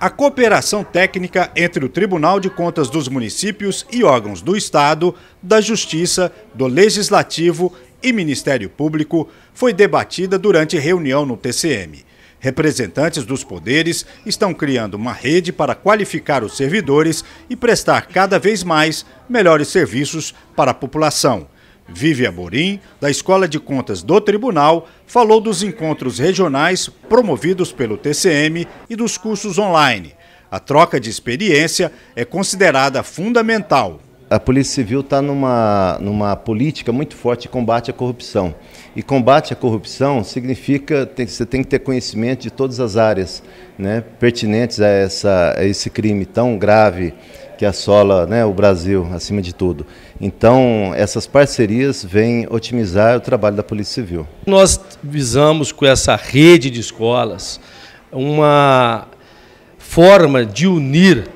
a cooperação técnica entre o Tribunal de Contas dos Municípios e órgãos do Estado, da Justiça, do Legislativo e Ministério Público foi debatida durante reunião no TCM. Representantes dos poderes estão criando uma rede para qualificar os servidores e prestar cada vez mais melhores serviços para a população. Vivian Borim, da Escola de Contas do Tribunal, falou dos encontros regionais promovidos pelo TCM e dos cursos online. A troca de experiência é considerada fundamental. A Polícia Civil está numa, numa política muito forte de combate à corrupção. E combate à corrupção significa que você tem que ter conhecimento de todas as áreas né, pertinentes a, essa, a esse crime tão grave que assola né, o Brasil, acima de tudo. Então, essas parcerias vêm otimizar o trabalho da Polícia Civil. Nós visamos com essa rede de escolas uma forma de unir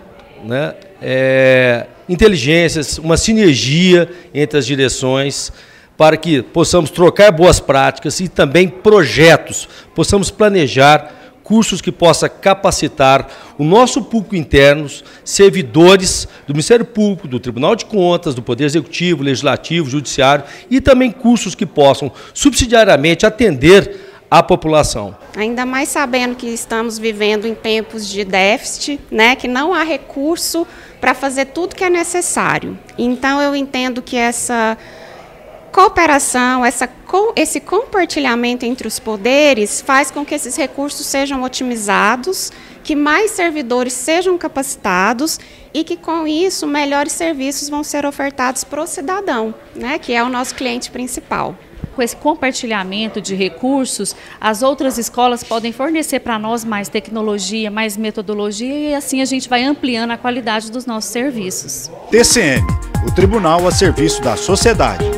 né, é, inteligências, uma sinergia entre as direções para que possamos trocar boas práticas e também projetos, possamos planejar cursos que possa capacitar o nosso público interno, servidores do Ministério Público, do Tribunal de Contas, do Poder Executivo, Legislativo, Judiciário e também cursos que possam subsidiariamente atender a população. Ainda mais sabendo que estamos vivendo em tempos de déficit, né, que não há recurso para fazer tudo que é necessário. Então eu entendo que essa cooperação, essa, esse compartilhamento entre os poderes faz com que esses recursos sejam otimizados, que mais servidores sejam capacitados e que com isso melhores serviços vão ser ofertados para o cidadão, né, que é o nosso cliente principal com esse compartilhamento de recursos, as outras escolas podem fornecer para nós mais tecnologia, mais metodologia e assim a gente vai ampliando a qualidade dos nossos serviços. TCM, o Tribunal a Serviço da Sociedade.